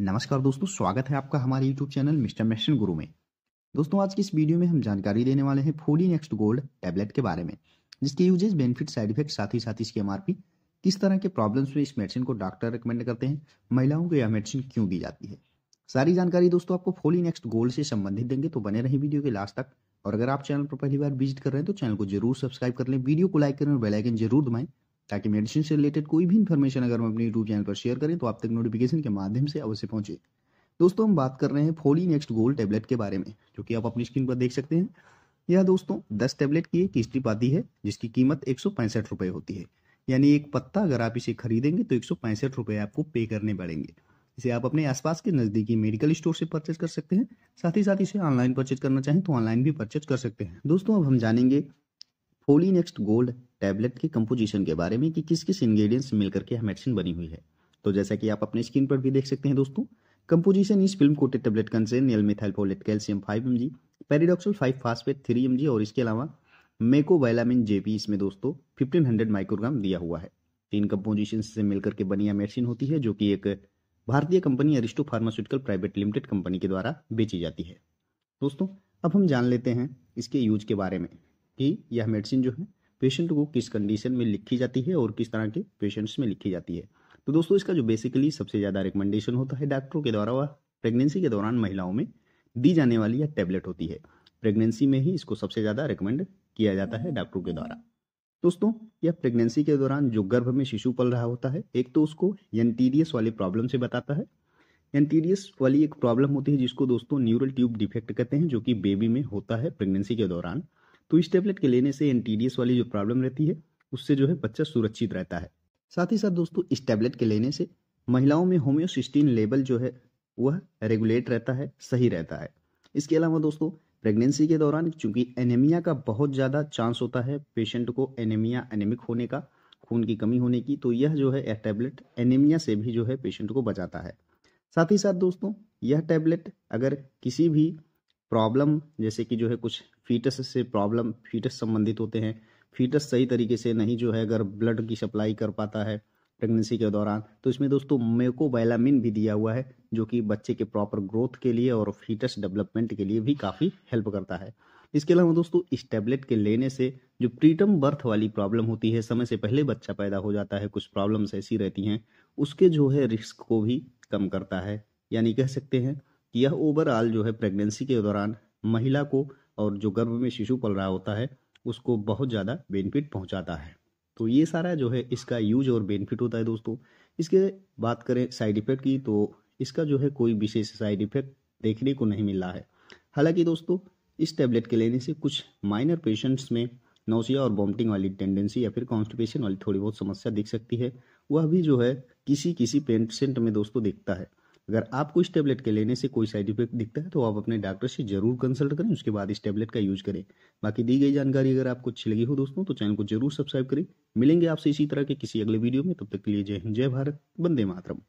नमस्कार दोस्तों स्वागत है आपका हमारे यूट्यूब चैनल मिस्टर मैशन गुरु में दोस्तों आज की इस वीडियो में हम जानकारी देने वाले हैं फोली नेक्स्ट गोल्ड टैबलेट के बारे में जिसके यूजेस बेनिफिट साइड इफेक्ट साथ ही साथ इसकी एमआरपी किस तरह के प्रॉब्लम्स में इस मेडिसिन को डॉक्टर रिकमेंड करते हैं महिलाओं को यह मेडिसिन क्यों दी जाती है सारी जानकारी दोस्तों आपको फोली नेक्स्ट गोल्ड से संबंधित देंगे तो बने रही वीडियो के लास्ट तक और अगर आप चैनल पर पहली बार विजिट कर रहे हैं तो चैनल को जरूर सब्सक्राइब कर लें वीडियो को लाइक करें और बेलाइकन जरूर दबाएं ताकि मेडिसिन से रिलेटेड कोई भी इन्फॉर्मेशन अगर हम अपने यूट्यूब चैनल पर शेयर करें तो आप तक नोटिफिकेशन के माध्यम से अवश्य पहुंचे दोस्तों हम बात कर रहे हैं फोली नेक्स्ट गोल्ड टेबलेट के बारे में जो कि आप अपनी स्क्रीन पर देख सकते हैं यह दोस्तों दस टेबलेट की एक स्ट्रिप आती है जिसकी कीमत एक रुपए होती है यानी एक पत्ता अगर आप इसे खरीदेंगे तो एक रुपए आपको पे करने पड़ेंगे इसे आप अपने आसपास के नज़दीकी मेडिकल स्टोर से परचेज कर सकते हैं साथ ही साथ इसे ऑनलाइन परचेज करना चाहें तो ऑनलाइन भी परचेज कर सकते हैं दोस्तों अब हम जानेंगे फोली नेक्स्ट गोल्ड टैबलेट के कंपोजिशन के बारे में कि किस किस इंग्रेडिएंट्स मिलकर के मेडिसिन बनी हुई है तो जैसा कि आप अपने स्क्रीन पर भी देख सकते हैं दोस्तों कंपोजिशन इस फिल्म कोटेड टेबलेट कंसेन L methylfolate calcium five M G pyridoxal five phosphate three M G और इसके अलावा मेको वाइलामिन जेपी इसमें दोस्तों फिफ्टीन हंड्रेड माइक्रोग्राम दिया हुआ है इन कंपोजिशन से मिलकर के बनी यह मेडिसिन होती है जो कि एक भारतीय company Aristo pharmaceutical private limited company के द्वारा बेची जाती है दोस्तों अब हम जान लेते हैं इसके यूज के बारे में कि यह मेडिसिन जो है पेशेंट को किस कंडीशन में लिखी जाती है और किस तरह के पेशेंट्स में लिखी जाती है तो दोस्तों इसका जो बेसिकली सबसे ज़्यादा रिकमेंडेशन होता है डॉक्टरों के द्वारा वह प्रेगनेंसी के दौरान महिलाओं में दी जाने वाली यह टेबलेट होती है प्रेगनेंसी में ही इसको सबसे ज़्यादा रिकमेंड किया जाता है डॉक्टरों के द्वारा दोस्तों यह प्रेगनेंसी के दौरान जो गर्भ में शिशु पल रहा होता है एक तो उसको एंटीरियस वाली प्रॉब्लम से बताता है एंटीरियस वाली एक प्रॉब्लम होती है जिसको दोस्तों न्यूरल ट्यूब डिफेक्ट कहते हैं जो कि बेबी में होता है प्रेगनेंसी के दौरान तो इस टेबलेट के लेने से एन वाली जो प्रॉब्लम रहती है उससे जो है बच्चा सुरक्षित रहता है साथ ही साथ दोस्तों इस टैबलेट के लेने से महिलाओं में होम्योसिस्टीन लेवल जो है वह रेगुलेट रहता है सही रहता है इसके अलावा दोस्तों प्रेगनेंसी के दौरान चूंकि एनेमिया का बहुत ज़्यादा चांस होता है पेशेंट को एनेमिया एनेमिक होने का खून की कमी होने की तो यह जो है यह टैबलेट एनेमिया से भी जो है पेशेंट को बचाता है साथ ही साथ दोस्तों यह टैबलेट अगर किसी भी प्रॉब्लम जैसे कि जो है कुछ फीटस से प्रॉब्लम फीटस संबंधित होते हैं फीटस सही तरीके से नहीं जो है अगर ब्लड की सप्लाई कर पाता है प्रेगनेंसी के दौरान तो इसमें दोस्तों मेकोबाइलामिन भी दिया हुआ है जो कि बच्चे के प्रॉपर ग्रोथ के लिए और फीटस डेवलपमेंट के लिए भी काफ़ी हेल्प करता है इसके अलावा दोस्तों इस टैबलेट के लेने से जो प्रीटम बर्थ वाली प्रॉब्लम होती है समय से पहले बच्चा पैदा हो जाता है कुछ प्रॉब्लम्स ऐसी रहती हैं उसके जो है रिस्क को भी कम करता है यानी कह सकते हैं कि यह ओवरऑल जो है प्रेगनेंसी के दौरान महिला को और जो गर्भ में शिशु पल रहा होता है उसको बहुत ज़्यादा बेनिफिट पहुंचाता है तो ये सारा जो है इसका यूज और बेनिफिट होता है दोस्तों इसके बात करें साइड इफ़ेक्ट की तो इसका जो है कोई विशेष साइड इफ़ेक्ट देखने को नहीं मिल रहा है हालांकि दोस्तों इस टैबलेट के लेने से कुछ माइनर पेशेंट्स में नौसिया और वॉमिटिंग वाली टेंडेंसी या फिर कॉन्स्टिपेशन वाली थोड़ी बहुत समस्या दिख सकती है वह भी जो है किसी किसी पेशेंट में दोस्तों दिखता है अगर आपको इस टेबलेट के लेने से कोई साइड इफेक्ट दिखता है तो आप अपने डॉक्टर से जरूर कंसल्ट करें उसके बाद इस टेबलेट का यूज करें बाकी दी गई जानकारी अगर आपको अच्छी लगी हो दोस्तों तो चैनल को जरूर सब्सक्राइब करें मिलेंगे आपसे इसी तरह के किसी अगले वीडियो में तब तक के लिए जय हिंद जय भारत बंदे मातरम